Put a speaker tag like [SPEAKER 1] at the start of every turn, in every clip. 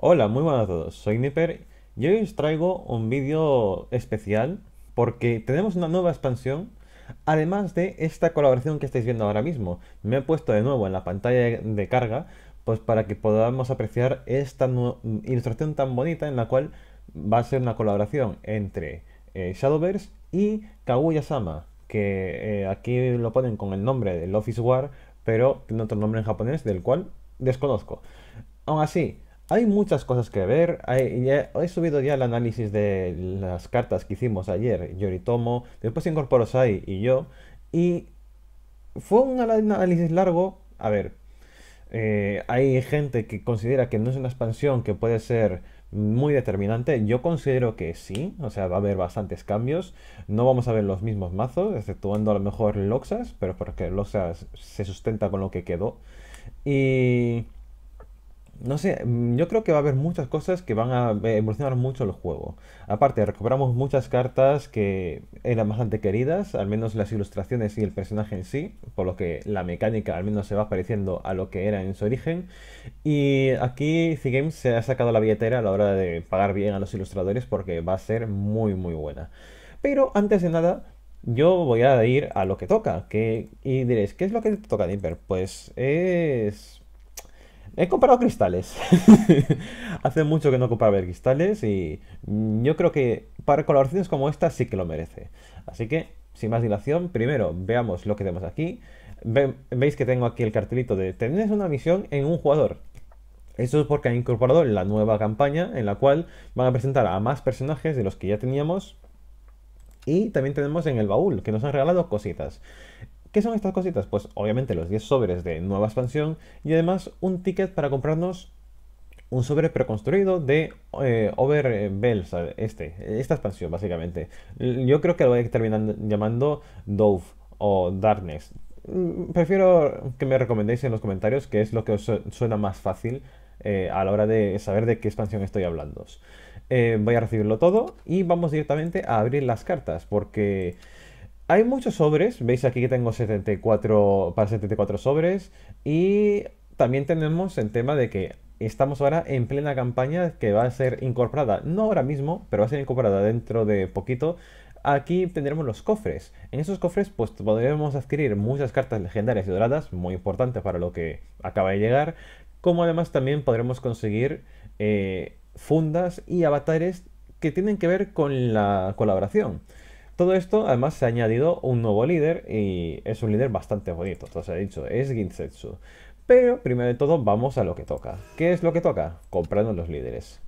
[SPEAKER 1] Hola, muy buenas a todos, soy Nipper y hoy os traigo un vídeo especial porque tenemos una nueva expansión además de esta colaboración que estáis viendo ahora mismo. Me he puesto de nuevo en la pantalla de carga pues para que podamos apreciar esta ilustración tan bonita en la cual va a ser una colaboración entre eh, Shadowverse y Kaguya-sama que eh, aquí lo ponen con el nombre Love Office War pero tiene otro nombre en japonés del cual desconozco. Aún así, hay muchas cosas que ver. he subido ya el análisis de las cartas que hicimos ayer, Yoritomo, después incorporó Sai y yo. Y fue un análisis largo. A ver, eh, hay gente que considera que no es una expansión que puede ser muy determinante. Yo considero que sí, o sea, va a haber bastantes cambios. No vamos a ver los mismos mazos, exceptuando a lo mejor Loxas, pero porque Loxas se sustenta con lo que quedó. Y no sé, mm, yo creo que va a haber muchas cosas que van a eh, evolucionar mucho el juego. Aparte, recuperamos muchas cartas que eran bastante queridas, al menos las ilustraciones y el personaje en sí, por lo que la mecánica al menos se va pareciendo a lo que era en su origen. Y aquí C se ha sacado la billetera a la hora de pagar bien a los ilustradores porque va a ser muy muy buena. Pero antes de nada, yo voy a ir a lo que toca. Que, y diréis, ¿qué es lo que toca Dipper? Pues es He comprado cristales. Hace mucho que no compraba cristales y yo creo que para colaboraciones como esta sí que lo merece. Así que, sin más dilación, primero veamos lo que tenemos aquí. veis que tengo aquí el cartelito de tener una misión en un jugador. Eso es porque han incorporado la nueva campaña en la cual van a presentar a más personajes de los que ya teníamos. Y también tenemos en el baúl, que nos han regalado cositas. ¿Qué son estas cositas? Pues obviamente los 10 sobres de nueva expansión y además un ticket para comprarnos un sobre preconstruido de eh, Over Bells, este, esta expansión básicamente. Yo creo que lo voy a terminar llamando Dove o Darkness. Mm, prefiero que me recomendéis en los comentarios, que es lo que os suena más fácil eh, a la hora de saber de qué expansión estoy hablando. Eh, voy a recibirlo todo y vamos directamente a abrir las cartas, porque hay muchos sobres, veis aquí que tengo 74 para 74 sobres y también tenemos el tema de que estamos ahora en plena campaña que va a ser incorporada, no ahora mismo, pero va a ser incorporada dentro de poquito. Aquí tendremos los cofres. En esos cofres pues podremos adquirir muchas cartas legendarias y doradas, muy importante para lo que acaba de llegar, como además también podremos conseguir eh, fundas y avatares que tienen que ver con la colaboración. Todo esto, además, se ha añadido un nuevo líder y es un líder bastante bonito, todo se ha dicho, es Ginsetsu. Pero primero de todo vamos a lo que toca. ¿Qué es lo que toca? comprando los líderes.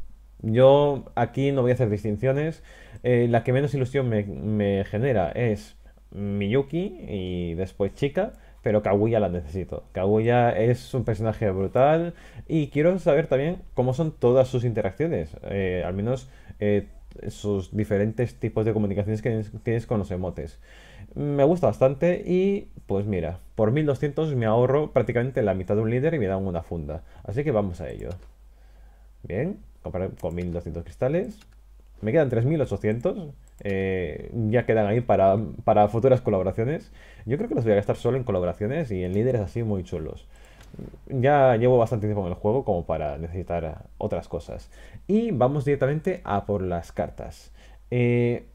[SPEAKER 1] Yo aquí no voy a hacer distinciones. Eh, la que menos ilusión me, genera es Miyuki y después Chica, pero Kaguya la necesito. Kaguya es un personaje brutal y quiero saber también cómo son todas sus interacciones. Eh, al menos eh, sus diferentes tipos de comunicaciones que tienes con los emotes. Me gusta bastante y pues mira, por 1200 me ahorro prácticamente la mitad de un líder y me dan una funda. Así que vamos a ello. Bien, con 1200 cristales. Me quedan 3800. Eh, ya quedan ahí para, para futuras colaboraciones. Yo creo que los voy a gastar solo en colaboraciones y en líderes así muy chulos ya llevo bastante tiempo en el juego como para necesitar otras cosas. Y vamos directamente a por las cartas. Eh,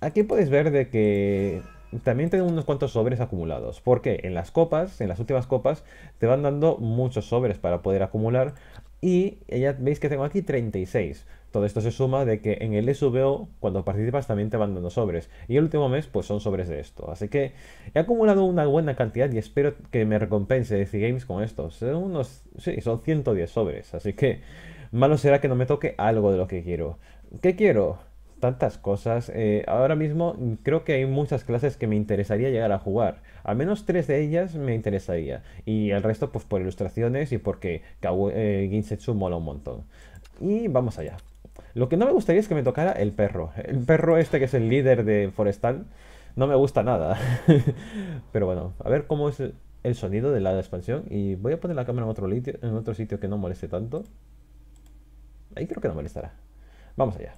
[SPEAKER 1] aquí podéis ver de que también tengo unos cuantos sobres acumulados. Porque en las copas, en las últimas copas, te van dando muchos sobres para poder acumular. Y ya veis que tengo aquí 36. Todo esto se suma de que en el SVO, cuando participas, también te van dando sobres. Y el último mes, pues son sobres de esto. Así que he acumulado una buena cantidad y espero que me recompense DC Games con estos, Son unos. Sí, son 110 sobres. Así que malo será que no me toque algo de lo que quiero. ¿Qué quiero? tantas cosas. Eh, ahora mismo creo que hay muchas clases que me interesaría llegar a jugar. Al menos tres de ellas me interesaría. Y el resto pues por ilustraciones y porque eh, Ginsetsu mola un montón. Y vamos allá. Lo que no me gustaría es que me tocara el perro. El perro este que es el líder de Forestal no me gusta nada. Pero bueno, a ver cómo es el sonido de la expansión. Y voy a poner la cámara en otro, en otro sitio que no moleste tanto. Ahí creo que no molestará. Vamos allá.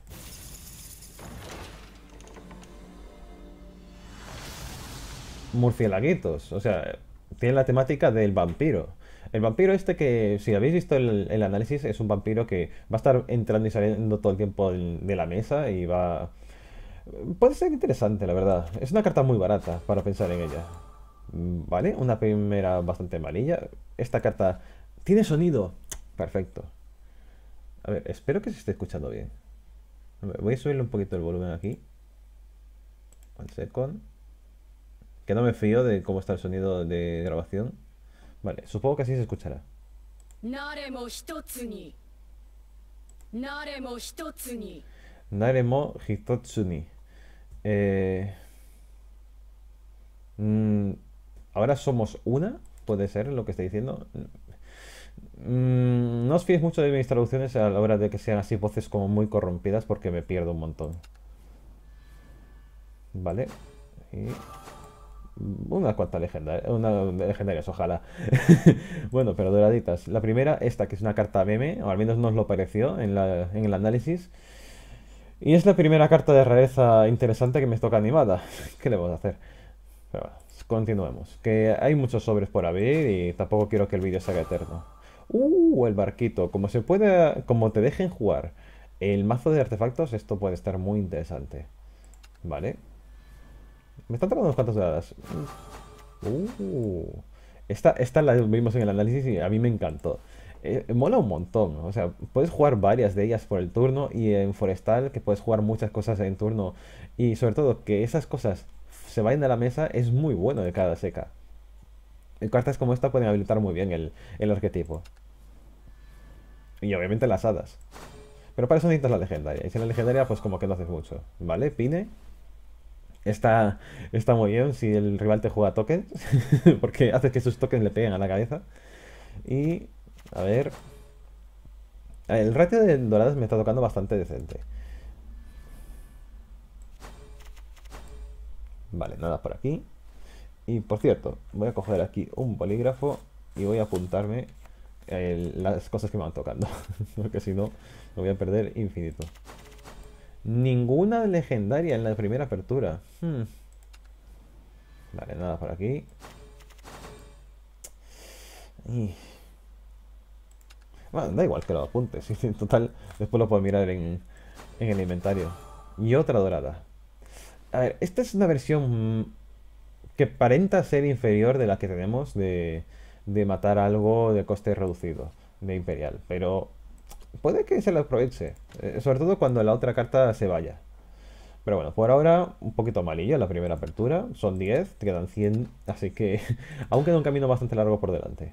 [SPEAKER 1] Murcielaguitos. O sea, tiene la temática del vampiro. El vampiro este que, si habéis visto el, análisis, es un vampiro que va a estar entrando y saliendo todo el tiempo de la mesa y va... Puede ser interesante, la verdad. Es una carta muy barata para pensar en ella. Mm, ¿Vale? Una primera bastante amarilla. Esta carta tiene sonido. Perfecto. A ver, espero que se esté escuchando bien. voy a subirle un poquito el volumen aquí. One second. Que no me fío de cómo está el sonido de grabación. Vale, supongo que así se escuchará. Naremo Hitotsuni. Naremo Hitotsuni. Naremo Eh... Mm, Ahora somos una, puede ser lo que está diciendo. Mm, no os fíes mucho de mis traducciones a la hora de que sean así voces como muy corrompidas porque me pierdo un montón. Vale. Y... Una cuantas legendarias, eh, una legendarias, ojalá. bueno, pero doraditas. La primera, esta, que es una carta meme, o al menos nos lo pareció en, el análisis. Y es la primera carta de rareza interesante que me toca animada. ¿Qué le vamos a hacer? Pero bueno, continuemos. Que hay muchos sobres por abrir y tampoco quiero que el vídeo sea eterno. ¡Uh! El barquito. Como se puede... Como te dejen jugar el mazo de artefactos, esto puede estar muy interesante. Vale. Me están tocando unas cuantas de hadas. Uh. esta, esta la vimos en el análisis y a mí me encantó. Eh, mola un montón. O sea, puedes jugar varias de ellas por el turno y en Forestal que puedes jugar muchas cosas en turno. Y sobre todo que esas cosas se vayan a la mesa es muy bueno de cada seca. Cartas como esta pueden habilitar muy bien el, arquetipo. Y obviamente las hadas. Pero para eso necesitas la legendaria. Y en la legendaria pues como que no haces mucho. ¿Vale? Pine. Está, está muy bien si el rival te juega tokens, porque haces que sus tokens le peguen a la cabeza. Y, a ver... El ratio de doradas me está tocando bastante decente. Vale, nada por aquí. Y por cierto, voy a coger aquí un bolígrafo y voy a apuntarme eh, las cosas que me van tocando. Porque si no, me voy a perder infinito. Ninguna legendaria en la primera apertura. Hmm. Vale, nada por aquí. Bueno, da igual que lo apunte. En total, después lo puedo mirar en, en el inventario. Y otra dorada. A ver, esta es una versión que aparenta ser inferior de la que tenemos de, de matar algo de coste reducido de Imperial. Pero puede que se la aproveche. Eh, sobre todo cuando la otra carta se vaya. Pero bueno, por ahora un poquito amarillo la primera apertura. Son 10, quedan 100. Así que aún queda un camino bastante largo por delante.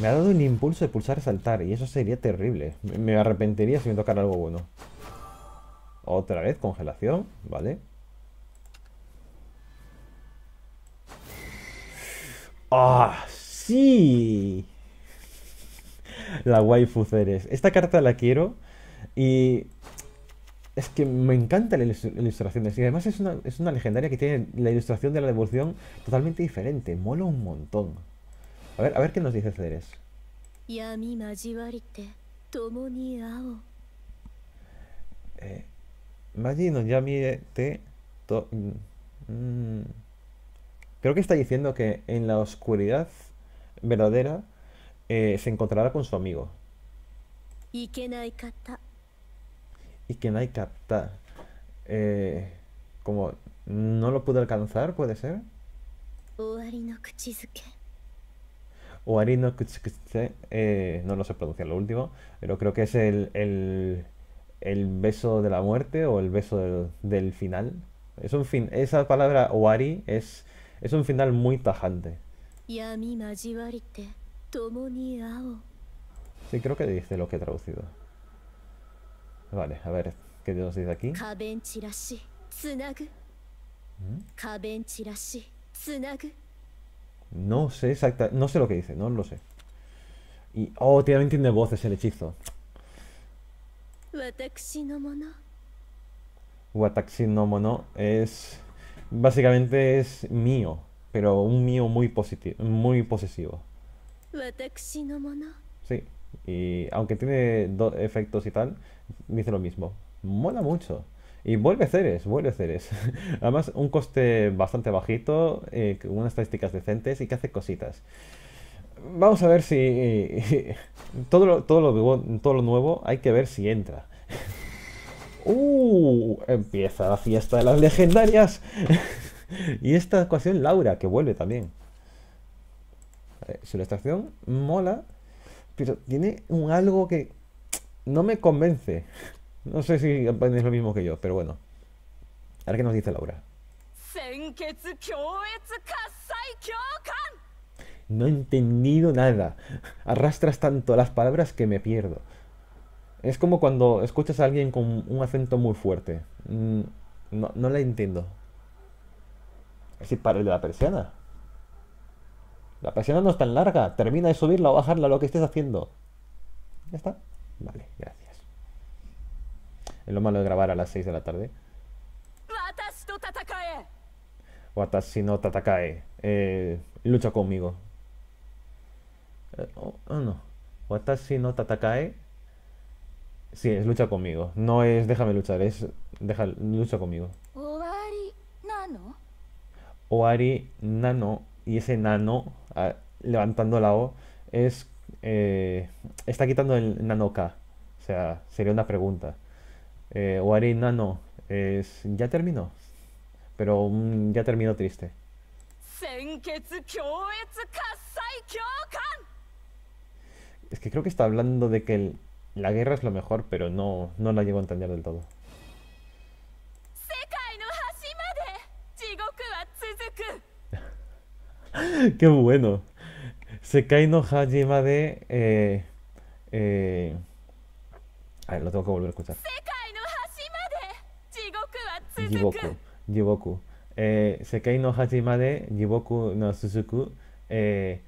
[SPEAKER 1] Me ha dado un impulso de pulsar saltar y eso sería terrible. Me arrepentiría si me tocara algo bueno. Otra vez congelación, vale. ¡Ah! ¡Sí! La waifu Ceres. Esta carta la quiero y es que me encanta la, ilustración. Y además es una, es una, legendaria que tiene la ilustración de la devolución totalmente diferente. Mola un montón. A ver, a ver qué nos dice Ceres. Eh, Maji no yami te mm, Creo que está diciendo que en la oscuridad verdadera eh, se encontrará con su amigo. Ikenai kata. Ikenai kata. Eh, como no lo pude alcanzar, puede ser. Oari no kuchizuke. no kuchizuke. Eh, no lo sé pronunciar lo último, pero creo que es el, el, el beso de la muerte o el beso del, final. Es un fin. Esa palabra Oari es es un final muy tajante. Sí, creo que dice lo que he traducido. Vale, a ver, ¿qué nos dice aquí? ¿Mm? No sé exactamente, no sé lo que dice, no lo sé. Y, oh, también tiene voces el hechizo. Wataxi no no mono es básicamente es mío, pero un mío muy positivo, muy posesivo. Sí, y aunque tiene dos efectos y tal, dice lo mismo. Mola mucho. Y vuelve Ceres, vuelve Ceres. Además, un coste bastante bajito, eh, con unas estadísticas decentes y que hace cositas. Vamos a ver si... todo, todo, lo, todo lo nuevo hay que ver si entra. ¡Uh! Empieza la fiesta de las legendarias. y esta ecuación Laura, que vuelve también. Vale, eh, su mola, pero tiene un algo que no me convence. No sé si es lo mismo que yo, pero bueno. Ahora que nos dice Laura. No he entendido nada. Arrastras tanto las palabras que me pierdo. Es como cuando escuchas a alguien con un acento muy fuerte. Mm, no, la entiendo. Es el de la persiana. La persiana no es tan larga. Termina de subirla o bajarla, lo que estés haciendo. ¿Ya está? Vale, gracias. Es lo malo de grabar a las 6 de la tarde. Watashi no tatakae. Eh, lucha conmigo. Eh, oh, ah, no. Watashi no tatakae. Sí, es lucha conmigo. No es déjame luchar, es deja, lucha conmigo. Oari nano. Oari nano. Y ese nano, ah, levantando la O, es. Eh, está quitando el nano K. O sea, sería una pregunta. Eh, Oari nano es. Ya terminó. Pero ya terminó triste. Es que creo que está hablando de que el la guerra es lo mejor, pero no, no la llevo a entender del todo. ¡Qué bueno! Sekai no Hajima de... Eh, eh A ver, lo tengo que volver a escuchar. Jiboku. Jiboku. Eh, Sekai no Hajima de Jiboku no Suzuku. Eh,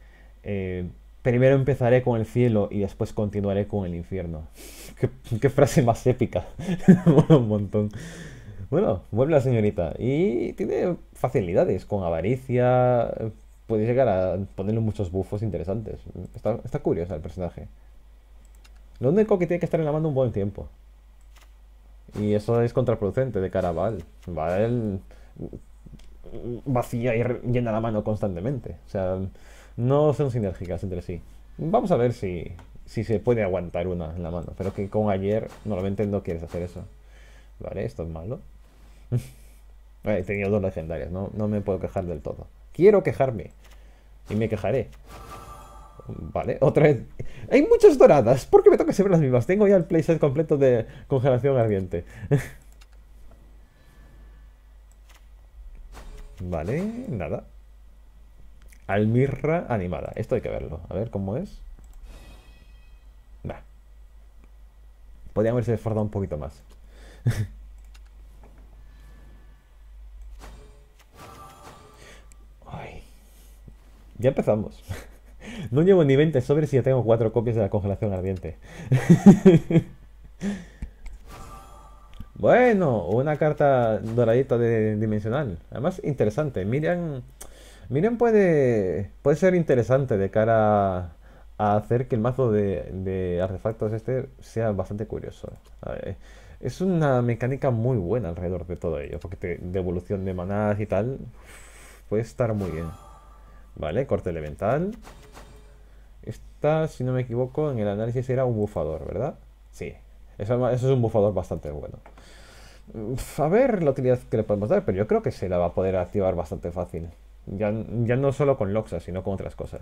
[SPEAKER 1] eh, Primero empezaré con el cielo y después continuaré con el infierno. Qué, frase más épica. Un montón. Bueno, vuelve la señorita. Y tiene facilidades con avaricia. Puede llegar a ponerle muchos bufos interesantes. Está, está curiosa el personaje. Lo único que tiene que estar en la mano un buen tiempo. Y eso es contraproducente de cara a Val. Val vacía y llena la mano constantemente. O sea, no son sinérgicas entre sí. Vamos a ver si, si se puede aguantar una en la mano, pero que con ayer normalmente no quieres hacer eso. Vale, esto es malo. He tenido dos legendarias, no, no me puedo quejar del todo. Quiero quejarme. Y me quejaré. Vale, otra vez. Hay muchas doradas. ¿Por qué me toca siempre las mismas? Tengo ya el playset completo de congelación ardiente. vale, nada. Almirra animada. Esto hay que verlo. A ver cómo es. Nah. Podría haberse esforzado un poquito más. Ya empezamos. No llevo ni 20 sobres si y ya tengo 4 copias de la congelación ardiente. bueno, una carta doradita de dimensional. Además, interesante. Miriam Miren, puede, puede ser interesante de cara a hacer que el mazo de, artefactos este sea bastante curioso. es una mecánica muy buena alrededor de todo ello, porque de devolución de manadas y tal puede estar muy bien. Vale, corte elemental. Esta, si no me equivoco, en el análisis era un bufador, ¿verdad? Sí, eso es un bufador bastante bueno. A ver la utilidad que le podemos dar, pero yo creo que se la va a poder activar bastante fácil. Ya, no solo con Loxa, sino con otras cosas.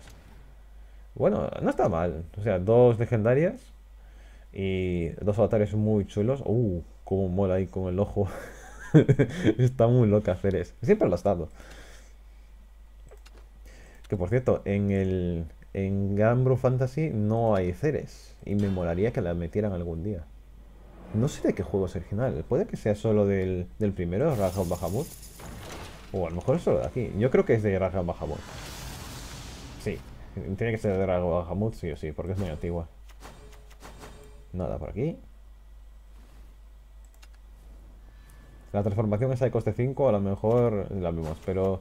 [SPEAKER 1] Bueno, no está mal. O sea, dos legendarias y dos avatares muy chulos. Uh, cómo mola ahí con el ojo. está muy loca Ceres. Siempre lo ha estado. Que por cierto, en el en Gambro Fantasy no hay Ceres. Y me molaría que la metieran algún día. No sé de qué juego es original. Puede que sea solo del, del primero, of Bahamut. O a lo mejor es solo de aquí. Yo creo que es de Raja Bahamut. Sí. Tiene que ser de Raja Bahamut, sí o sí, porque es muy antigua. Nada por aquí. La transformación esa de coste 5 a lo mejor la vemos, pero...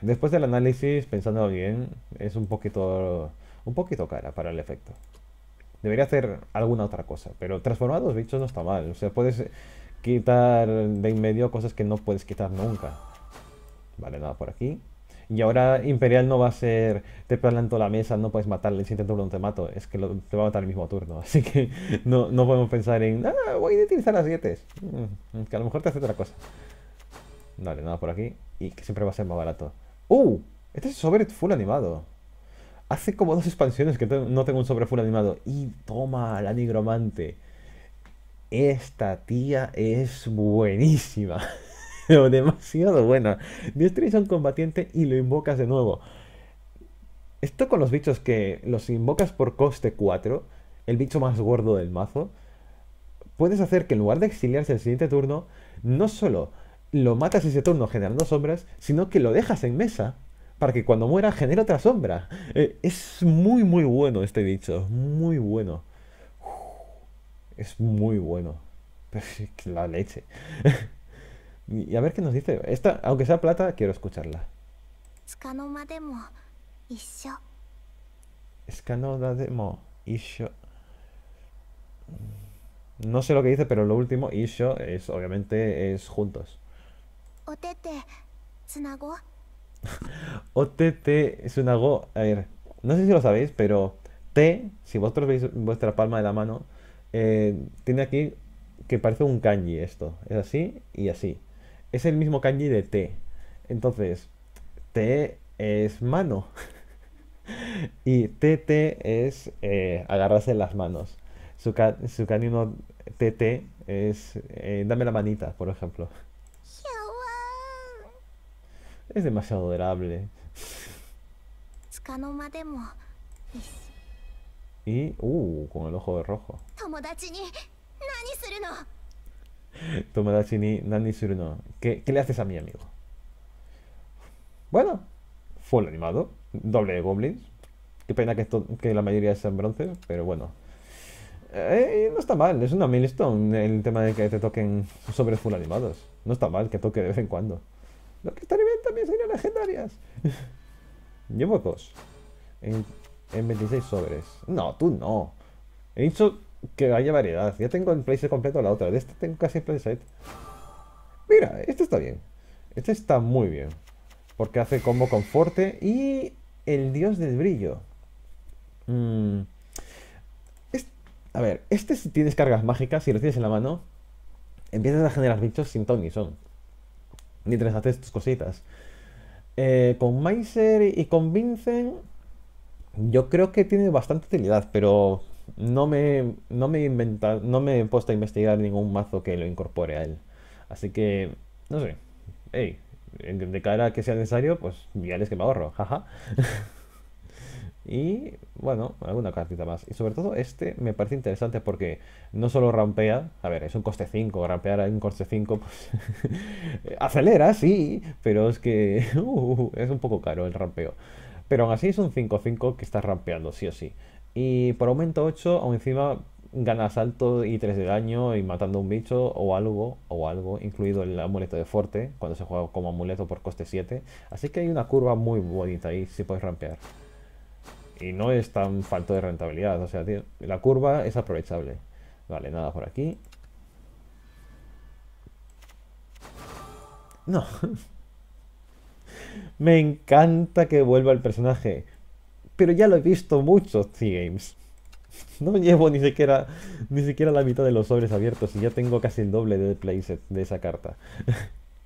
[SPEAKER 1] Después del análisis, pensando bien, es un poquito... Un poquito cara para el efecto. Debería hacer alguna otra cosa, pero transformar bichos no está mal. O sea, puedes quitar de medio cosas que no puedes quitar nunca. Vale, nada por aquí. Y ahora Imperial no va a ser, te planto la mesa, no puedes matarle, si intento no te mato, es que te va a matar el mismo turno. Así que no, no podemos pensar en, ah, voy a utilizar las dietes mm, mm, que a lo mejor te hace otra cosa. Vale, nada por aquí. Y que siempre va a ser más barato. ¡Uh! Este es sobre full animado. Hace como dos expansiones que no tengo un sobre full animado. Y toma, la nigromante esta tía es buenísima. Demasiado buena. Destruyes a un combatiente y lo invocas de nuevo. Esto con los bichos que los invocas por coste 4, el bicho más gordo del mazo, puedes hacer que en lugar de exiliarse el siguiente turno, no solo lo matas ese turno generando sombras, sino que lo dejas en mesa para que cuando muera genere otra sombra. Eh, es muy, muy bueno este bicho, muy bueno. Es muy bueno. La leche. y a ver qué nos dice. Esta, aunque sea plata, quiero escucharla. demo. Isho. Mm, no sé lo que dice, pero lo último, Isho, es obviamente es juntos. Otete es un sunago A ver, no sé si lo sabéis, pero Te, si vosotros veis vuestra palma de la mano, eh, tiene aquí que parece un kanji esto. Es así y así. Es el mismo kanji de T. Entonces, T es mano. y TT es eh, agarrarse las manos. Su, ca su canino TT es eh, dame la manita, por ejemplo. Es demasiado adorable. Y, uh, con el ojo de rojo. Tomodachi ni nani suru ¿Qué, le haces a mi amigo? Bueno, full animado. Doble goblins. Qué pena que, la mayoría sean bronce pero bueno. Eh, no está mal, es una milestone el tema de que te toquen sobre full animados. No está mal que toque de vez en cuando. Lo que está bien también serían legendarias. Llevo dos en 26 sobres. No, tú no. He dicho que haya variedad. Ya tengo el placer completo la otra. De este tengo casi el placer Mira, este está bien. Este está muy bien. Porque hace combo con fuerte y el dios del brillo. Mm. a ver, este si tienes cargas mágicas, si lo tienes en la mano, empiezas a generar bichos sin Tony son. Mientras haces tus cositas. Eh, con Maiser y con Vincent yo creo que tiene bastante utilidad, pero no me, no me, inventa, no me he puesto a investigar ningún mazo que lo incorpore a él. Así que, no sé. de cara a que sea necesario, pues ya que me ahorro, jaja. y bueno, alguna cartita más. Y sobre todo este me parece interesante porque no solo rampea, a ver, es un coste 5, rampear a un coste 5 pues, acelera, sí, pero es que uh, es un poco caro el rampeo. Pero aún así es un 5-5 que estás rampeando, sí o sí. Y por aumento 8, aún encima gana salto y 3 de daño y matando un bicho o algo, o algo, incluido el amuleto de fuerte, cuando se juega como amuleto por coste 7. Así que hay una curva muy bonita ahí, si puedes rampear. Y no es tan falto de rentabilidad, o sea, tío, la curva es aprovechable. Vale, nada por aquí. No, Me encanta que vuelva el personaje. Pero ya lo he visto mucho T-Games. No llevo ni siquiera, ni siquiera la mitad de los sobres abiertos y ya tengo casi el doble de playset de esa carta.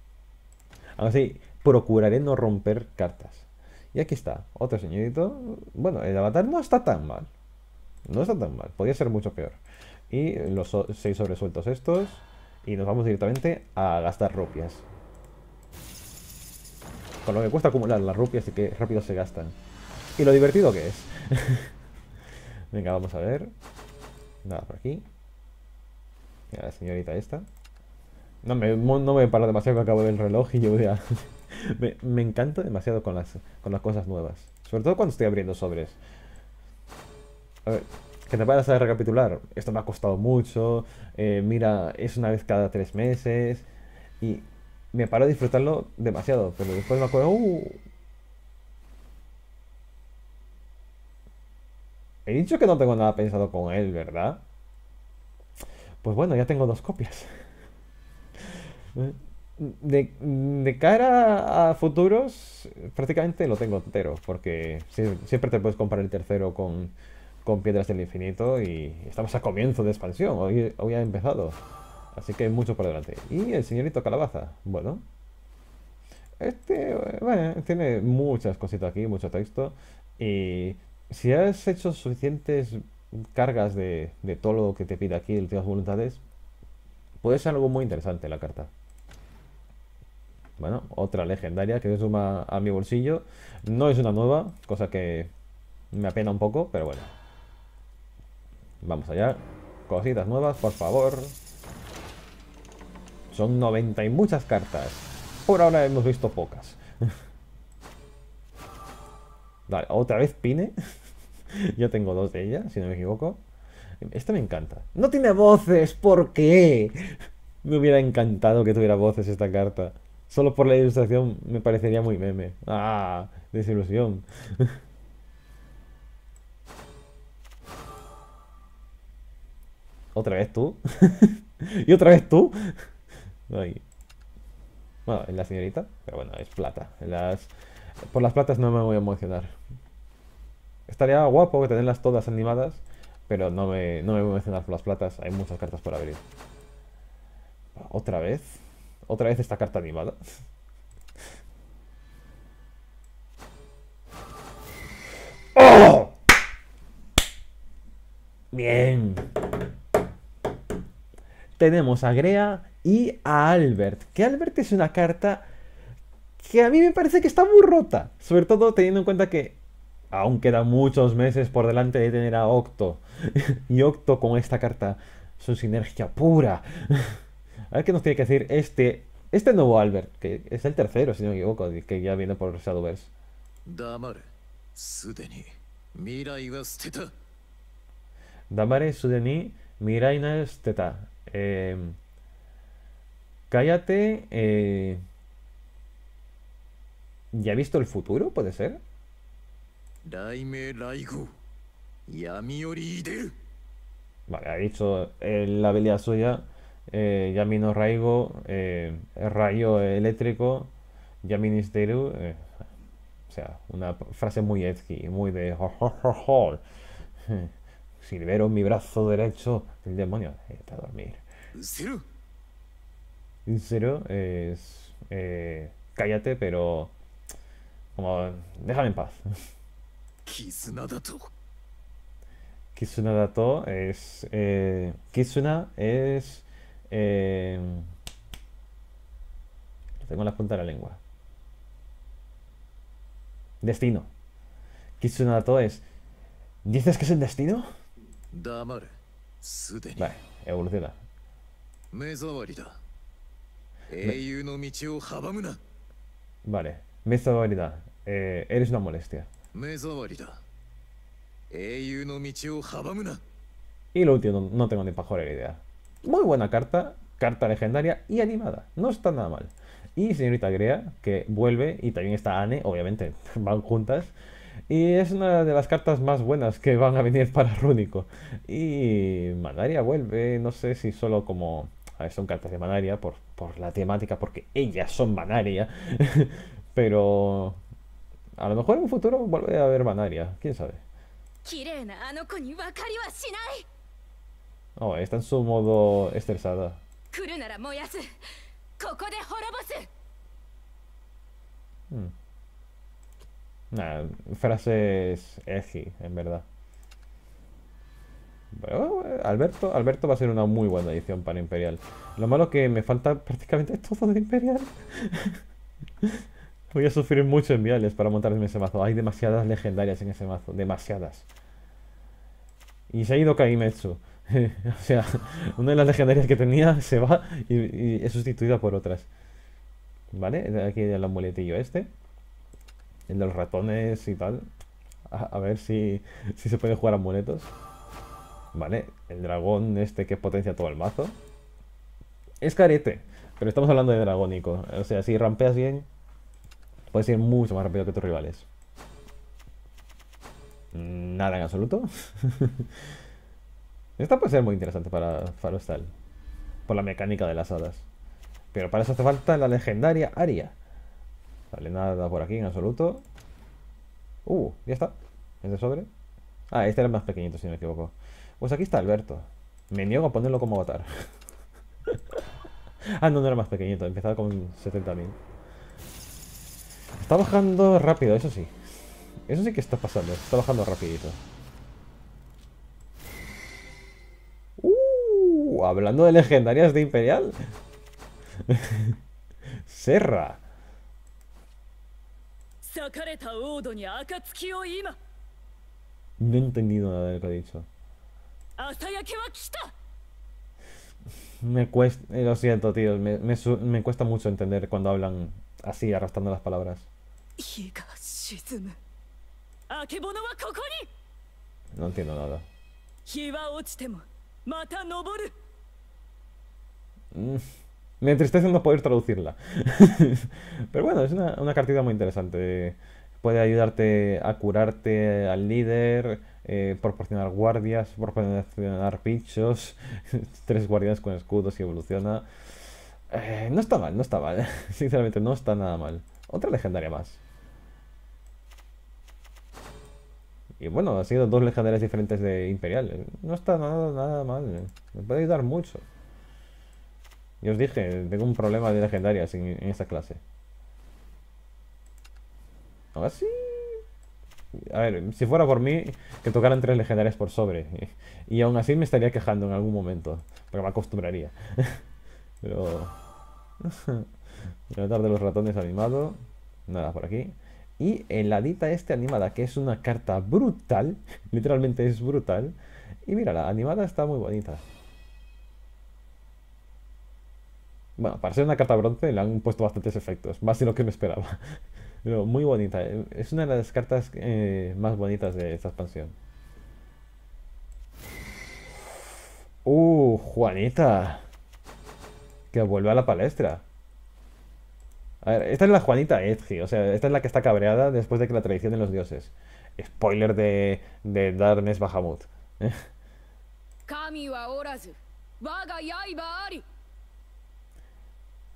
[SPEAKER 1] Así, procuraré no romper cartas. Y aquí está, otro señorito. Bueno, el avatar no está tan mal. No está tan mal, podría ser mucho peor. Y los seis sobres sueltos estos. Y nos vamos directamente a gastar rupias con lo que cuesta acumular las rupias y que rápido se gastan. Y lo divertido que es. Venga, vamos a ver. Nada por aquí. Mira, la señorita esta. No me, no paro demasiado que acabo de el reloj y yo ya... me, me, encanto demasiado con las, con las cosas nuevas. Sobre todo cuando estoy abriendo sobres. A ver, que te vayas a recapitular. Esto me ha costado mucho. Eh, mira, es una vez cada tres meses. Y me paro a disfrutarlo demasiado, pero después me acuerdo, uh". He dicho que no tengo nada pensado con él, ¿verdad? Pues bueno, ya tengo dos copias. De, cara a futuros, prácticamente lo tengo entero, porque siempre te puedes comprar el tercero con, con Piedras del Infinito y estamos a comienzo de expansión, hoy, hoy ha empezado. Así que mucho por delante. Y el señorito Calabaza. Bueno. Este, bueno, tiene muchas cositas aquí, mucho texto. Y si has hecho suficientes cargas de, de todo lo que te pide aquí, de las voluntades, puede ser algo muy interesante la carta. Bueno, otra legendaria que se suma a mi bolsillo. No es una nueva, cosa que me apena un poco, pero bueno. Vamos allá. Cositas nuevas, por favor. Son 90 y muchas cartas. Por ahora hemos visto pocas. Vale, otra vez Pine. Yo tengo dos de ellas, si no me equivoco. Esta me encanta. ¡No tiene voces! ¿Por qué? Me hubiera encantado que tuviera voces esta carta. Solo por la ilustración me parecería muy meme. ¡Ah! Desilusión. ¿Otra vez tú? ¿Y otra vez tú? No Bueno, en la señorita, pero bueno, es plata. Por las platas no me voy a emocionar. Estaría guapo tenerlas todas animadas, pero no me, voy a emocionar por las platas. Hay muchas cartas por abrir. ¿Otra vez? ¿Otra vez esta carta animada? ¡Oh! Bien. Tenemos a Grea y a Albert. Que Albert es una carta que a mí me parece que está muy rota. Sobre todo teniendo en cuenta que aún quedan muchos meses por delante de tener a Octo. y Octo con esta carta son sinergia pura. a ver qué nos tiene que decir este, este nuevo Albert, que es el tercero, si no me equivoco, que ya viene por Shadowverse. Damare Sudeni Mirai na Steta. Eh, em, Cállate. Eh... ¿Ya ha visto el futuro? ¿Puede ser? Vale, ha dicho eh, la habilidad suya. Eh, Yamino Raigo, eh, Rayo Eléctrico, Yaminis Eh, o sea, una frase muy edgy, muy de. Silvero, mi brazo derecho. El demonio está eh, a dormir sincero es eh, cállate, pero como déjame en paz. Kizuna dato. Kizuna dato es eh, Kizuna es em, tengo la punta de la lengua. Destino. Kizuna Dato es. ¿Dices que es el destino? Vale, evoluciona. Vale, Mezawarida eh, eres una molestia. Y lo último, no tengo ni la idea. Muy buena carta, carta legendaria y animada. No está nada mal. Y señorita Grea, que vuelve, y también está Anne, obviamente, van juntas. Y es una de las cartas más buenas que van a venir para Rúnico. Y Malaria vuelve, no sé si solo como son cartas de Manaria por, por la temática, porque ellas son Manaria. Pero a lo mejor en un futuro vuelve a haber Manaria, quién sabe. Oh, está en su modo estresada. Hmm. Nah, frases edgy, en verdad. Alberto, Alberto va a ser una muy buena edición para Imperial. Lo malo es que me falta prácticamente todo de Imperial. Voy a sufrir mucho en viales para montarme ese mazo. Hay demasiadas legendarias en ese mazo. Demasiadas. Y se ha ido Kaimetsu. o sea, una de las legendarias que tenía se va y, es sustituida por otras. ¿Vale? Aquí el amuletillo este. El de los ratones y tal. A, ver si, si se puede jugar amuletos. ¿vale? El dragón este que potencia todo el mazo. Es carete, pero estamos hablando de dragónico. O sea, si rampeas bien, puedes ir mucho más rápido que tus rivales. Nada en absoluto. Esta puede ser muy interesante para Farostal. Por la mecánica de las hadas. Pero para eso hace falta la legendaria Aria. Vale, nada por aquí en absoluto. Uh, ya está. ¿Es de sobre? Ah, este era más pequeñito, si no me equivoco. Pues aquí está Alberto. Me niego a ponerlo como avatar. ah, no, no era más pequeñito. Empezaba con 70.000. Está bajando rápido, eso sí. Eso sí que está pasando. Está bajando rapidito. Uh, hablando de legendarias de Imperial. Serra. No he entendido nada de lo que ha dicho. Me cuesta, eh, lo siento, tío, me, me, me, cuesta mucho entender cuando hablan así, arrastrando las palabras. No entiendo nada. Mm. Me entristece no poder traducirla. Pero bueno, es una, una, cartita muy interesante. Puede ayudarte a curarte al líder, eh, proporcionar guardias, proporcionar pichos tres guardias con escudos y evoluciona. Eh, no está mal, no está mal. Sinceramente, no está nada mal. Otra legendaria más. Y bueno, ha sido dos legendarias diferentes de Imperial. Eh. No está nada, nada mal. Me puede ayudar mucho. Yo os dije, tengo un problema de legendarias en, en esta clase. Ahora sí, a ver, si fuera por mí, que tocaran tres legendarias por sobre. Y, aún así me estaría quejando en algún momento. Porque me acostumbraría. Pero... Tratar de los ratones animado. Nada por aquí. Y en la dita este animada, que es una carta brutal. Literalmente es brutal. Y mira, la animada está muy bonita. Bueno, para ser una carta bronce le han puesto bastantes efectos. Más de lo que me esperaba muy bonita. Eh, es una de las cartas eh, más bonitas de esta expansión. Uh, Juanita. Que vuelve a la palestra. A ver, esta es la Juanita Edgy. O sea, esta es la que está cabreada después de que la traición de los dioses. Spoiler de, de Darnes Bahamut.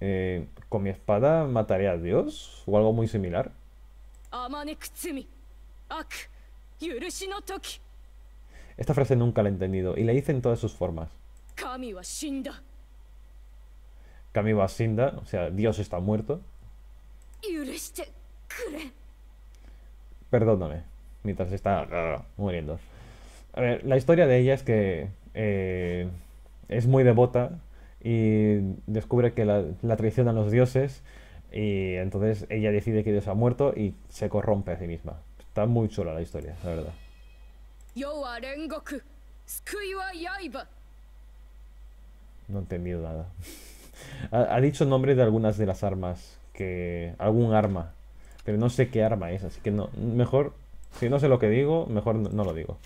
[SPEAKER 1] Eh, ¿Con mi espada mataré a Dios? ¿O algo muy similar? Esta frase nunca la he entendido y la hice en todas sus formas. Kami wa Shinda, o sea, Dios está muerto. Perdóname, mientras está ah, ah, muriendo. A ver, la historia de ella es que eh, es muy devota y descubre que la, traicionan los dioses y entonces ella decide que Dios ha muerto y se corrompe a sí misma. Está muy chula la historia, la verdad. No he entendido nada. Ha, dicho nombre de algunas de las armas que. algún arma. Pero no sé qué arma es, así que no. Mejor. Si no sé lo que digo, mejor no lo digo.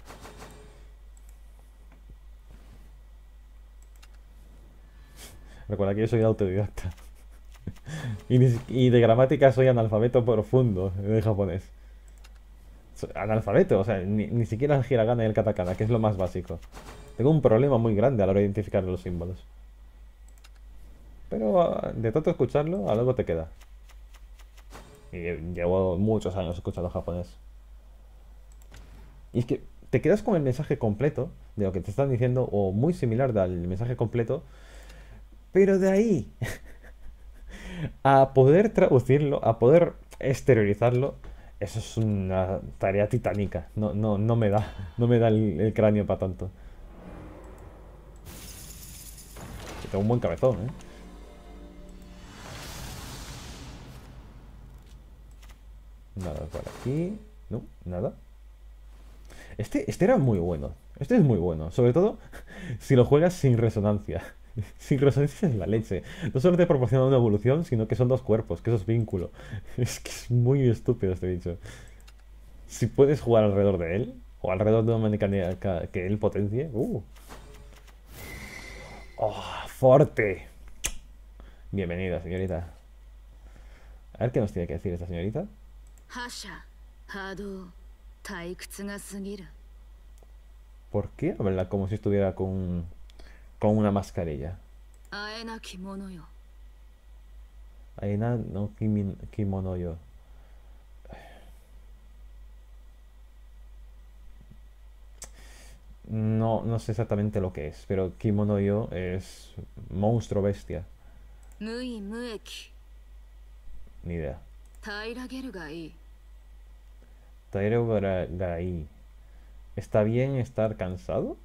[SPEAKER 1] Recuerda que yo soy autodidacta. y, de gramática soy analfabeto profundo de japonés. Analfabeto, o sea, ni, siquiera el hiragana y el katakana, que es lo más básico. Tengo un problema muy grande a la hora de identificar los símbolos. Pero ah, de tanto escucharlo, a algo te queda. Y eh, llevo muchos años escuchando japonés. Y es que te quedas con el mensaje completo de lo que te están diciendo, o muy similar al mensaje completo pero de ahí a poder traducirlo, a poder exteriorizarlo, eso es una tarea titánica. No, no, no me da, no me da el, cráneo para tanto. tengo un buen cabezón, ¿eh? Nada por aquí. No, nada. Este, este era muy bueno. Este es muy bueno. Sobre todo si lo juegas sin resonancia. Sincrosonitis es la leche. No solo te proporciona una evolución, sino que son dos cuerpos, que eso es vínculo. Es que es muy estúpido este bicho. Si puedes jugar alrededor de él, o alrededor de una mecánica que él potencie, ¡uh! ¡Oh, fuerte! Bienvenida, señorita. A ver qué nos tiene que decir esta señorita. ¿Por qué habla como si estuviera con con una mascarilla. Aena kimono yo. Aena no kimono No, sé exactamente lo que es, pero kimono yo es monstruo bestia. Mui mueki. Ni idea. ¿Está bien estar cansado?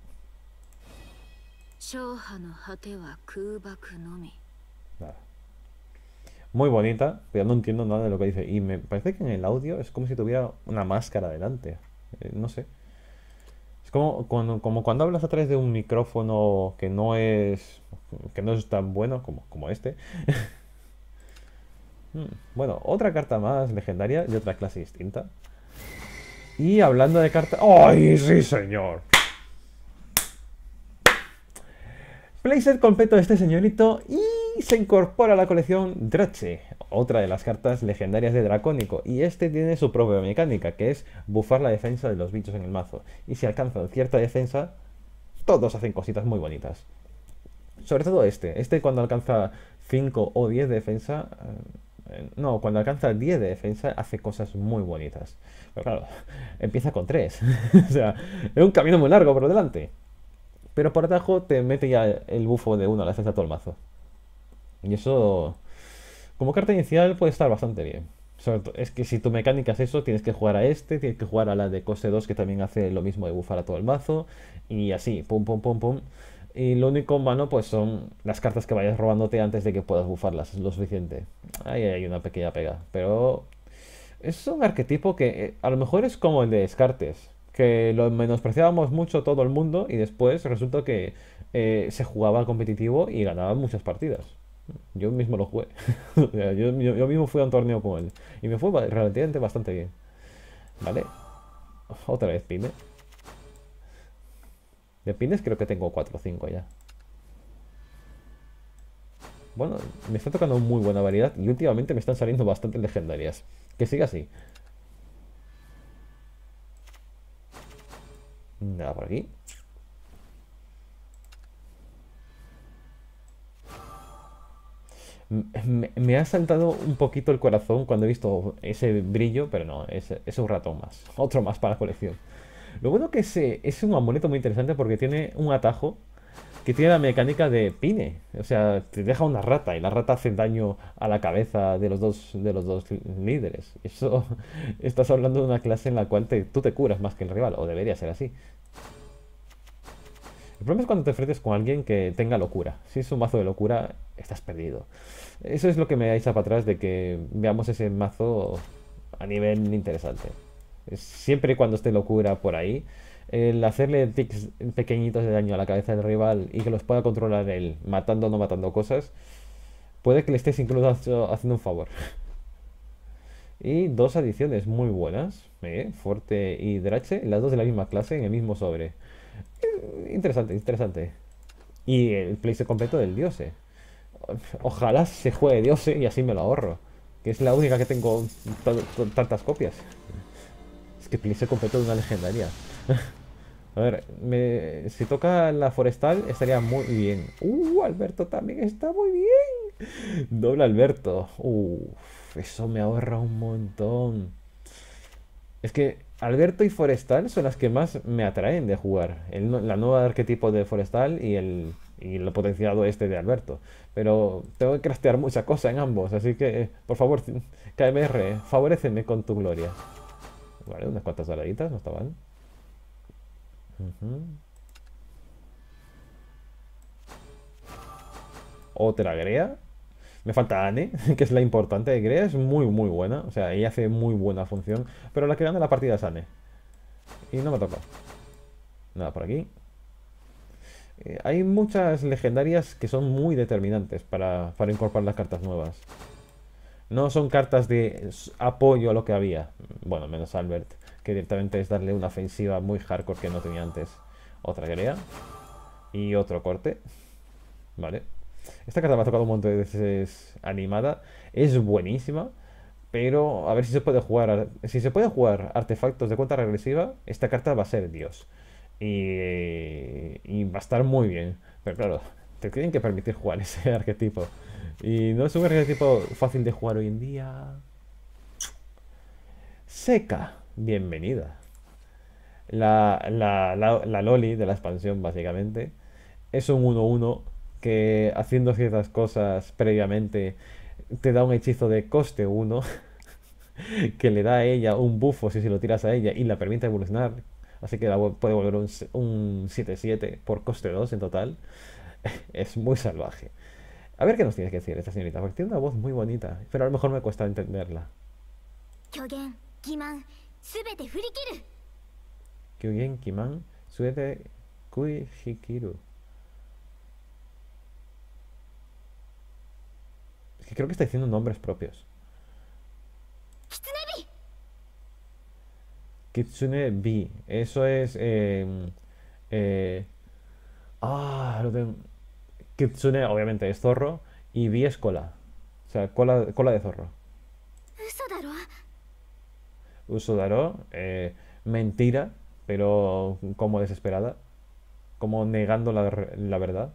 [SPEAKER 1] Muy bonita, pero no entiendo nada de lo que dice. Y me parece que en el audio es como si tuviera una máscara delante. Eh, no sé. Es como cuando, hablas a través de un micrófono que no es, que no es tan bueno como, como este. Hmm, bueno, otra carta más legendaria de otra clase distinta. Y hablando de carta ¡Ay, sí, señor! Playset completo de este señorito y se incorpora a la colección Drache, otra de las cartas legendarias de Dracónico. Y este tiene su propia mecánica, que es bufar la defensa de los bichos en el mazo. Y si alcanzan cierta defensa, todos hacen cositas muy bonitas. Sobre todo este. Este cuando alcanza 5 o 10 de defensa... Eh, eh, no, cuando alcanza 10 de defensa hace cosas muy bonitas. Pero claro, empieza con 3. o sea, es un camino muy largo por delante. Pero por atajo te mete ya el bufo de uno, a la defensa todo el mazo. Y eso, como carta inicial, puede estar bastante bien. es que si tu mecánica es eso, tienes que jugar a este, tienes que jugar a la de Cose 2, que también hace lo mismo de bufar a todo el mazo. Y así, pum, pum, pum, pum. Y lo único malo, pues son las cartas que vayas robándote antes de que puedas bufarlas, es lo suficiente. Ahí hay una pequeña pega. Pero es un arquetipo que eh, a lo mejor es como el de Descartes que lo menospreciábamos mucho todo el mundo y después resultó que eh, se jugaba competitivo y ganaba muchas partidas. Yo mismo lo jugué. yo, mismo fui a un torneo con él. Y me fue relativamente bastante bien. Vale. Otra vez pine. De pines creo que tengo 4 o 5 ya. Bueno, me está tocando muy buena variedad y últimamente me están saliendo bastante legendarias. Que siga así. Nada por aquí. Me, ha saltado un poquito el corazón cuando he visto ese brillo, pero no, es, un ratón más. Otro más para la colección. Lo bueno que es, es un amuleto muy interesante porque tiene un atajo que tiene la mecánica de pine. O sea, te deja una rata y la rata hace daño a la cabeza de los dos, de los dos líderes. Eso estás hablando de una clase en la cual tú te curas más que el rival, o debería ser así. El problema es cuando te enfrentes con alguien que tenga locura. Si es un mazo de locura, estás perdido. Eso es lo que me echa para atrás de que veamos ese mazo a nivel interesante. Siempre cuando esté locura por ahí, el hacerle tics pequeñitos de daño a la cabeza del rival y que los pueda controlar él, matando o no matando cosas, puede que le estés incluso haciendo un favor. Y dos adiciones muy buenas, ¿eh? fuerte y Drache, las dos de la misma clase en el mismo sobre. Mm, interesante, interesante. Y el playset completo del Diose. Ojalá se juegue Diose y así me lo ahorro. Que es la única que tengo tantas copias. Es que playset completo de una legendaria. A ver, si toca la forestal estaría muy bien. ¡Uh! Alberto también está muy bien. Doble Alberto. Uf, eso me ahorra un montón. Es que Alberto y Forestal son las que más me atraen de jugar. la nueva arquetipo de Forestal y el, y potenciado este de Alberto. Pero tengo que craftear mucha cosa en ambos. Así que, por favor, KMR, favoreceme con tu gloria. Vale, unas cuantas doraditas, no estaban. Otra Grea. Me falta Anne, que es la importante. Grea es muy, muy buena. O sea, ella hace muy buena función. Pero la que gana la partida es Anne. Y no me toca. Nada por aquí. Eh, hay muchas legendarias que son muy determinantes para, para incorporar las cartas nuevas. No son cartas de apoyo a lo que había. Bueno, menos Albert que directamente es darle una ofensiva muy hardcore que no tenía antes. Otra guerrera y otro corte. Vale. Esta carta me ha tocado un montón de veces animada. Es buenísima. Pero a ver si se puede jugar. Si se puede jugar artefactos de cuenta regresiva, esta carta va a ser Dios. y va a estar muy bien. Pero claro, te tienen que permitir jugar ese arquetipo. Y no es un arquetipo fácil de jugar hoy en día. Seca bienvenida. La, la, la, Loli de la expansión, básicamente, es un 1-1 que haciendo ciertas cosas previamente te da un hechizo de coste 1 que le da a ella un bufo si se lo tiras a ella y la permite evolucionar. Así que la puede volver un 7-7 por coste 2 en total. es muy salvaje. A ver qué nos tienes que decir esta señorita, porque tiene una voz muy bonita, pero a lo mejor me cuesta entenderla. Kyugen Kiman Suede Kui Es que creo que está diciendo nombres propios. Kitsune B. Eso es. Em, eh, ah, lo tengo. Kitsune, obviamente, es zorro. Y bi es cola. O sea, cola, cola de zorro uso eh, mentira, pero como desesperada, como negando la, la verdad.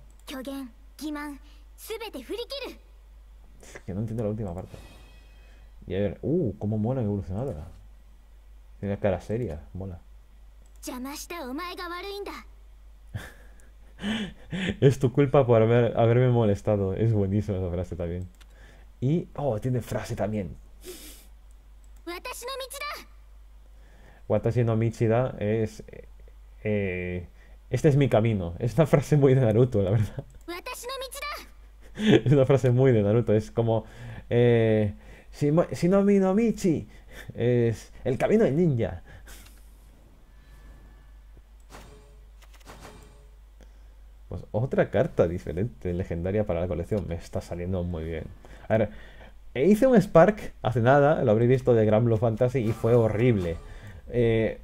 [SPEAKER 1] que no entiendo la última parte. Y a ver, uh, cómo mola evolucionada. Tiene cara seria, mola. es tu culpa por haber, haberme molestado. Es buenísima esa frase también. Y, oh, tiene frase también. Watashi no Michida es... Eh, eh, este es mi camino. Es una frase muy de Naruto, la verdad. es una frase muy de Naruto. Es como... Eh, Shinomi no Michi es el camino del ninja. Pues otra carta diferente, legendaria para la colección. Me está saliendo muy bien. A ver, hice un Spark hace nada, lo habréis visto de Grand Blue Fantasy y fue horrible. Eh,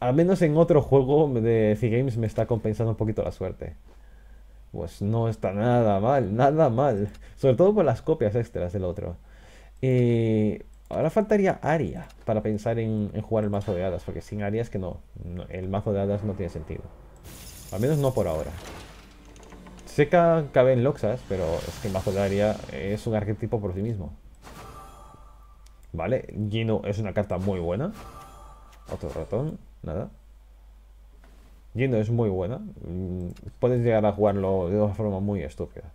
[SPEAKER 1] al menos en otro juego de C Games me está compensando un poquito la suerte. Pues no está nada mal, nada mal. Sobre todo por las copias extras del otro. ahora faltaría Aria para pensar en, jugar el mazo de hadas, porque sin Aria es que no, no, el mazo de hadas no tiene sentido. Al menos no por ahora. Sé que cabe en Loxas, pero es que el mazo de Aria es un arquetipo por sí mismo. Vale, Gino es una carta muy buena. Otro ratón, nada. Yendo es muy buena. Mm, puedes llegar a jugarlo de una forma muy estúpida.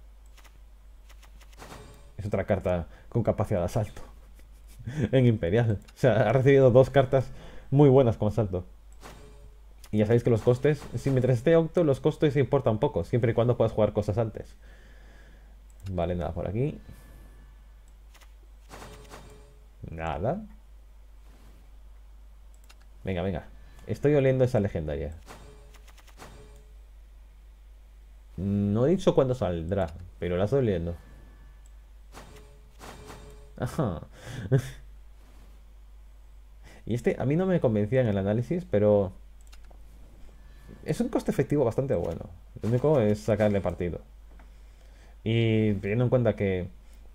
[SPEAKER 1] Es otra carta con capacidad de asalto. en Imperial. O sea, ha recibido dos cartas muy buenas con asalto. Y ya sabéis que los costes, si mientras esté Octo, los costes importan poco, siempre y cuando puedas jugar cosas antes. Vale, nada por aquí. Nada. Venga, venga. Estoy oliendo esa legendaria. No he dicho cuándo saldrá, pero la estoy oliendo. Ajá. y este a mí no me convencía en el análisis, pero... Es un coste efectivo bastante bueno. Lo único es sacarle partido. Y teniendo en cuenta que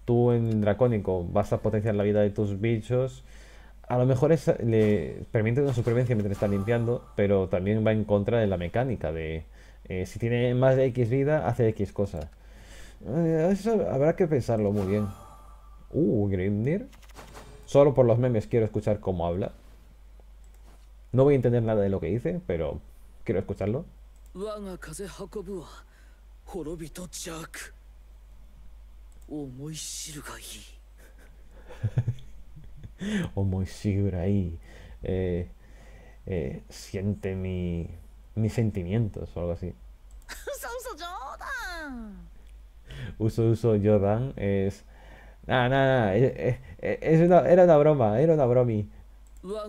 [SPEAKER 1] tú en Dracónico vas a potenciar la vida de tus bichos a lo mejor le permite una supervivencia mientras está limpiando, pero también va en contra de la mecánica de eh, si tiene más de X vida, hace X cosas. Eh, habrá que pensarlo muy bien. Uh, Grimnir. Solo por los memes quiero escuchar cómo habla. No voy a entender nada de lo que dice, pero quiero escucharlo. o muy seguro ahí eh, eh, siente mi, mis sentimientos o algo así. uso, uso Jordan es... Nada, nada, es, una, era una broma, era una bromi.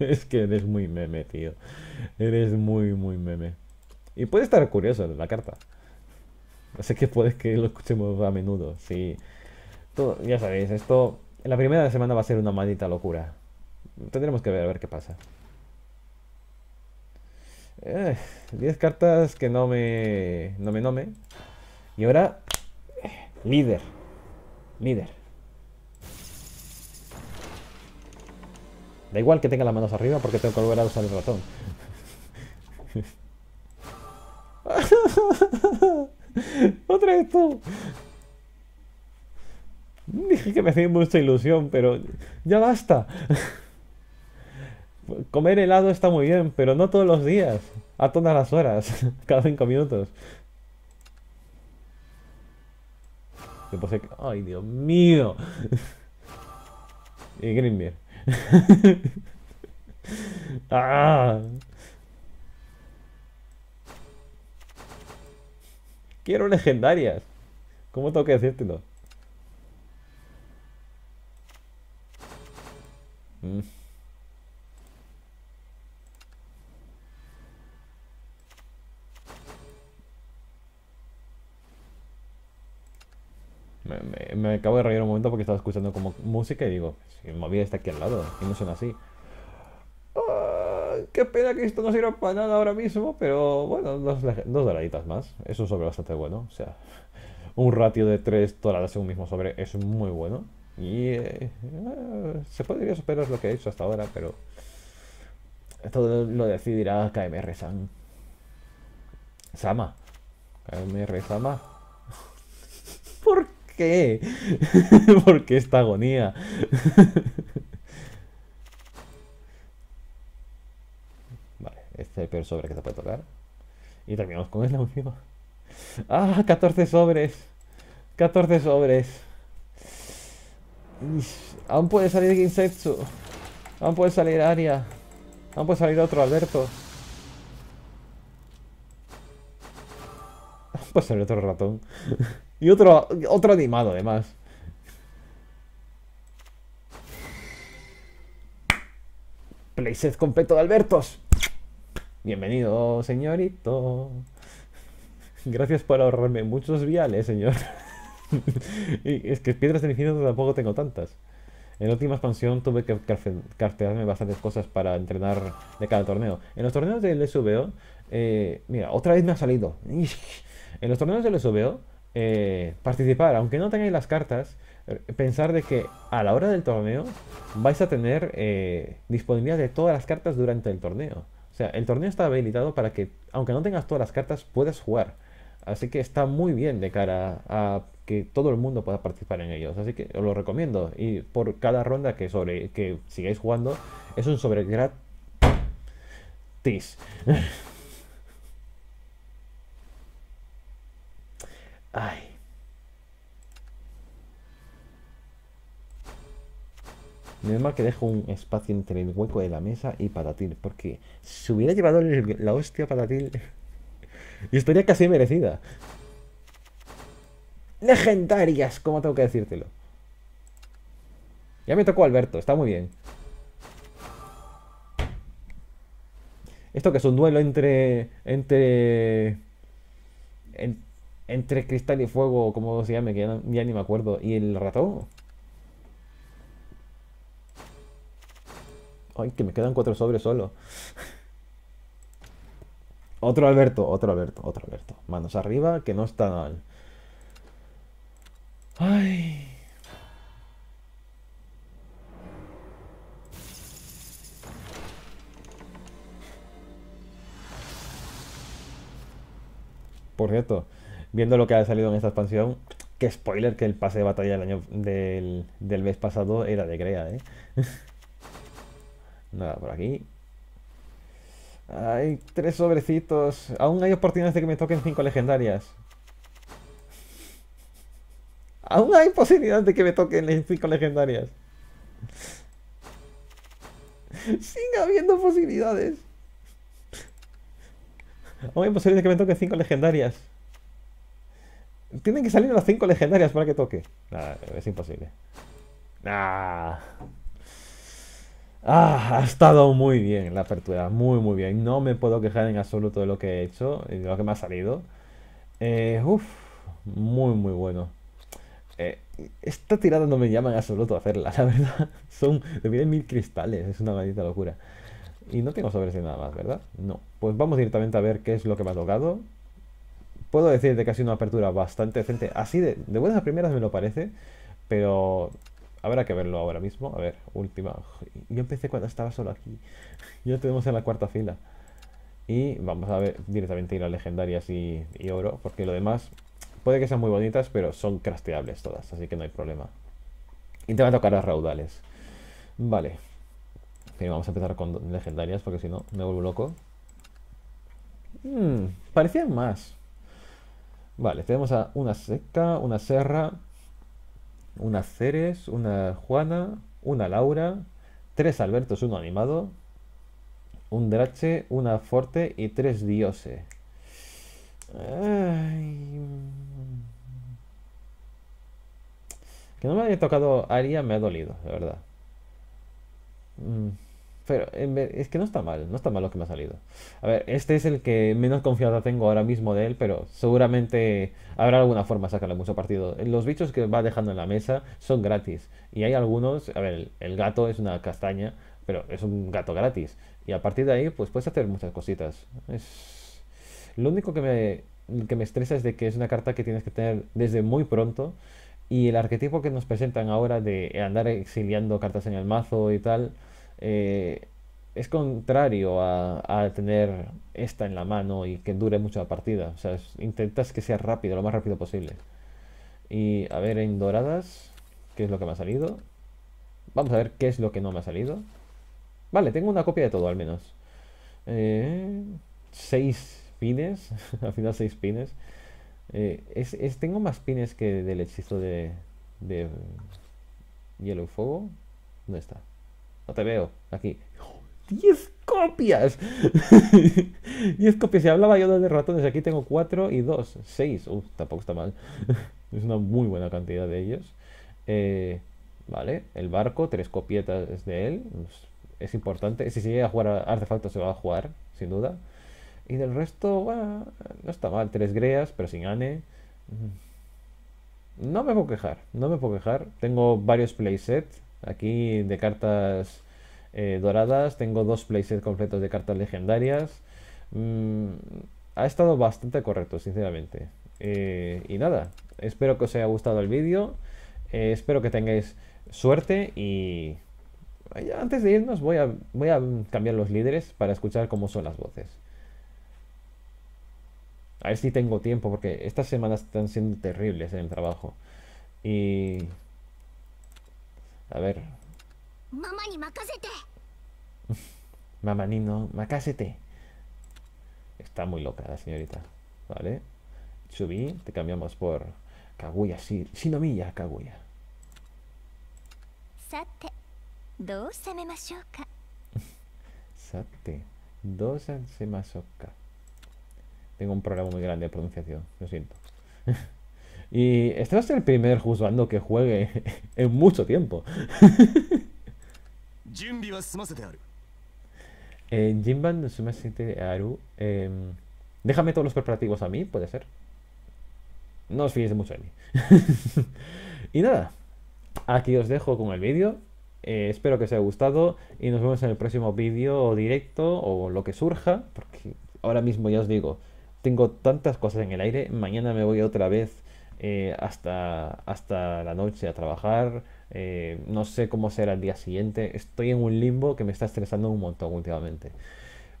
[SPEAKER 1] es que eres muy meme, tío. Eres muy, muy meme. Y puede estar curioso la carta. Así que puede que lo escuchemos a menudo. Sí. ya sabéis, esto. En la primera semana va a ser una maldita locura. Tendremos que ver a ver qué pasa. 10 eh, cartas que no me. No me nome. Y ahora. líder. Líder. Da igual que tenga las manos arriba porque tengo que volver a usar el ratón. Otra vez tú. Dije que me hacía mucha ilusión, pero ya basta. Comer helado está muy bien, pero no todos los días. A todas las horas. Cada cinco minutos. ¡Ay, Dios mío! y Greenbeer. ¡Ah! Quiero legendarias. ¿Cómo tengo que decírtelo? Mm. Me, acabo de reír un momento porque estaba escuchando como música y digo, si había está aquí al lado y no suena así. Qué pena que esto no sirva para nada ahora mismo, pero bueno, dos, doraditas más. Es un sobre bastante bueno. O sea, un ratio de tres doradas en un mismo sobre es muy bueno. Y eh, eh, se podría superar lo que he hecho hasta ahora, pero Esto lo decidirá KMR San. Sama. KMR Sama. ¿Por qué? ¿Por qué esta agonía? el peor sobre que te puede tocar. Y terminamos con La última ¡Ah! 14 sobres. 14 sobres. Aún puede salir insecto Aún puede salir Aria. Aún puede salir otro Alberto. Aún puede salir otro ratón. y otro, otro animado, además. Playset completo de Albertos. Bienvenido, señorito. Gracias por ahorrarme muchos viales, señor. es que piedras del infinito tampoco tengo tantas. En la última expansión tuve que cartearme bastantes cosas para entrenar de cada torneo. En los torneos del SVO, eh, mira, otra vez me ha salido. En los torneos del SVO, eh, participar, aunque no tengáis las cartas, eh, pensar de que a la hora del torneo vais a tener disponibilidad de todas las cartas durante el torneo. O sea, el torneo está habilitado para que, aunque no tengas todas las cartas, puedas jugar. Así que está muy bien de cara a que todo el mundo pueda participar en ellos. Así que os lo recomiendo. Y por cada ronda que, sobre, que sigáis jugando, es un sobre Tis. Ay. Menos mal que dejo un espacio entre el hueco de la mesa y Patatil, porque si hubiera llevado la hostia Patatil, estaría casi merecida. Legendarias, ¿cómo tengo que decírtelo? Ya me tocó Alberto, está muy bien. Esto que es un duelo entre... Entre... entre cristal y fuego, como se llame, que ya ni me acuerdo. ¿Y el ratón? Ay, que me quedan cuatro sobres solo. otro Alberto, otro Alberto, otro Alberto. Manos arriba, que no está mal. Ay. Por cierto, viendo lo que ha salido en esta expansión, qué spoiler que el pase de batalla del año del, del mes pasado era de Grea, ¿eh? Nada, por aquí. Hay tres sobrecitos. Aún hay oportunidades de que me toquen cinco legendarias. Aún hay posibilidades de que me toquen cinco legendarias. Sigue habiendo posibilidades. Aún hay posibilidades de que me toquen cinco legendarias. Tienen que salir las cinco legendarias para que toque. Nada, es imposible. Nah. Ah, ha estado muy bien la apertura, muy muy bien. No me puedo quejar en absoluto de lo que he hecho y de lo que me ha salido. Eh, uf, muy muy bueno. Eh, esta tirada no me llama en absoluto a hacerla, la verdad. Son, de mil cristales, es una maldita locura. Y no tengo sobres de nada más, ¿verdad? No. Pues vamos directamente a ver qué es lo que me ha tocado. Puedo decirte que ha sido una apertura bastante decente. Así de, de buenas primeras me lo parece. Pero Habrá que verlo ahora mismo. A ver, última. Yo empecé cuando estaba solo aquí. Ya tenemos en la cuarta fila. Y vamos a ver directamente ir a legendarias y, oro. Porque lo demás puede que sean muy bonitas, pero son crasteables todas. Así que no hay problema. Y te va a tocar a raudales. Vale. Pero vamos a empezar con legendarias porque si no me vuelvo loco. Hmm, parecían más. Vale, tenemos a una seca una serra, una Ceres, una Juana, una Laura, tres Albertos, uno animado, un Drache, una Forte y tres Dioses. Que no me haya tocado Aria me ha dolido, de verdad. Mm. Pero es que no está mal, no está mal lo que me ha salido. A ver, este es el que menos confianza tengo ahora mismo de él, pero seguramente habrá alguna forma de sacarle mucho partido. Los bichos que va dejando en la mesa son gratis. Y hay algunos, a ver, el, gato es una castaña, pero es un gato gratis. Y a partir de ahí, pues puedes hacer muchas cositas. Lo único que me, que me estresa es de que es una carta que tienes que tener desde muy pronto. Y el arquetipo que nos presentan ahora de andar exiliando cartas en el mazo y tal eh, es contrario a, tener esta en la mano y que dure mucho la partida. O sea, intentas que sea rápido, lo más rápido posible. Y a ver, en doradas, ¿qué es lo que me ha salido? Vamos a ver qué es lo que no me ha salido. Vale, tengo una copia de todo al menos. Eh, seis pines, al final seis pines. Eh, es, tengo más pines que del hechizo de, de hielo y fuego. ¿Dónde está? No te veo. Aquí. ¡10 copias! Diez copias! Si hablaba yo de ratones, aquí tengo cuatro y 2. 6. Uf, tampoco está mal. es una muy buena cantidad de ellos. Eh, vale, el barco, Tres copietas de él. Es importante. Si se llega a jugar a se va a jugar, sin duda. Y del resto, bueno, no está mal. Tres greas, pero sin ane. Mm. No me puedo quejar, no me puedo quejar. Tengo varios playsets Aquí de cartas eh, doradas tengo dos playsets completos de cartas legendarias. Mm, ha estado bastante correcto, sinceramente. Eh, y nada, espero que os haya gustado el vídeo. Eh, espero que tengáis suerte y... Antes de irnos voy a, voy a cambiar los líderes para escuchar cómo son las voces. A ver si tengo tiempo, porque estas semanas están siendo terribles en el trabajo. Y a ver. Mamá Mamanino, macásete. Está muy loca la señorita. Vale. Subí, te cambiamos por Kaguya, sí, Shinomiya Kaguya. Sate, dos semasoka. Sate, dos semasoka. Tengo un problema muy grande de pronunciación, lo siento. Y este va a ser el primer juzgando que juegue en mucho tiempo. eh, Jinban Sumasete Aru. Eh, déjame todos los preparativos a mí, puede ser. No os fiéis mucho de mí. y nada, aquí os dejo con el vídeo. Eh, espero que os haya gustado y nos vemos en el próximo vídeo o directo o lo que surja, porque ahora mismo ya os digo, tengo tantas cosas en el aire, mañana me voy otra vez eh, hasta, hasta la noche a trabajar. Eh, no sé cómo será el día siguiente. Estoy en un limbo que me está estresando un montón últimamente.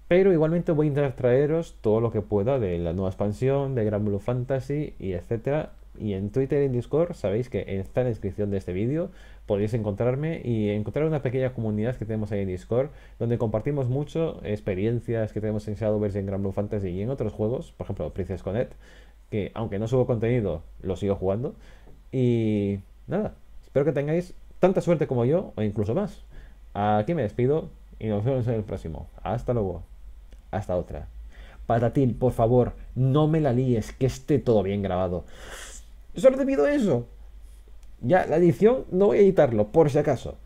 [SPEAKER 1] Pero igualmente voy a intentar traeros todo lo que pueda de la nueva expansión, de Gran Blue Fantasy y etcétera. Y en Twitter y en Discord sabéis que está en la descripción de este vídeo. Podéis encontrarme y encontrar una pequeña comunidad que tenemos ahí en Discord, donde compartimos mucho experiencias que tenemos en Shadowverse, en Gran Blue Fantasy y en otros juegos, por ejemplo Princess Connect que aunque no subo contenido, lo sigo jugando. Y nada, espero que tengáis tanta suerte como yo o incluso más. Aquí me despido y nos vemos en el próximo. Hasta luego. Hasta otra. Patatín, por favor, no me la líes, que esté todo bien grabado. Solo debido pido eso. Ya, la edición no voy a editarlo, por si acaso.